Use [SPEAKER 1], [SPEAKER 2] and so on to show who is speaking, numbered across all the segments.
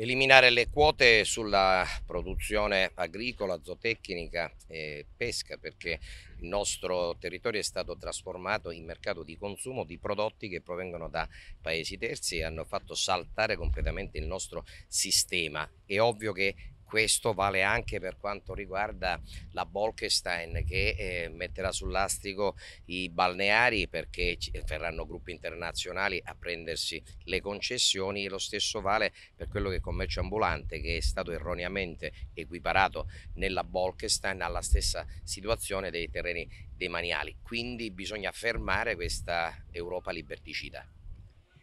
[SPEAKER 1] eliminare le quote sulla produzione agricola, zootecnica e pesca perché il nostro territorio è stato trasformato in mercato di consumo di prodotti che provengono da paesi terzi e hanno fatto saltare completamente il nostro sistema. È ovvio che questo vale anche per quanto riguarda la Bolkestein che eh, metterà sull'astico i balneari perché eh, verranno gruppi internazionali a prendersi le concessioni e lo stesso vale per quello che è commercio ambulante che è stato erroneamente equiparato nella Bolkestein alla stessa situazione dei terreni demaniali. Quindi bisogna fermare questa Europa liberticida.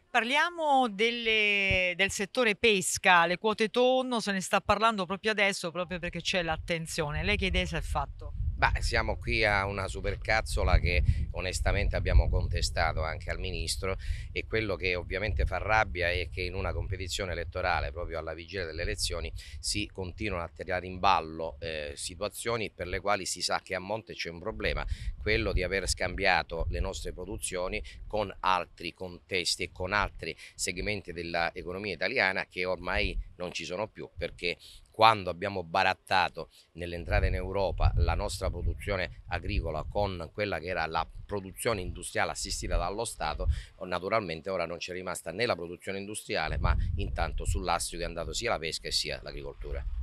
[SPEAKER 2] Parliamo delle, del settore pesca, le quote tonno, se ne sta parlando proprio adesso proprio perché c'è l'attenzione. Lei che idea si è fatto?
[SPEAKER 1] Beh, siamo qui a una supercazzola che onestamente abbiamo contestato anche al Ministro e quello che ovviamente fa rabbia è che in una competizione elettorale proprio alla vigilia delle elezioni si continuano a tirare in ballo eh, situazioni per le quali si sa che a monte c'è un problema, quello di aver scambiato le nostre produzioni con altri contesti e con altri segmenti dell'economia italiana che ormai non ci sono più perché quando abbiamo barattato nell'entrare in Europa la nostra produzione agricola con quella che era la produzione industriale assistita dallo Stato, naturalmente ora non c'è rimasta né la produzione industriale, ma intanto sull'astrico è andato sia la pesca sia l'agricoltura.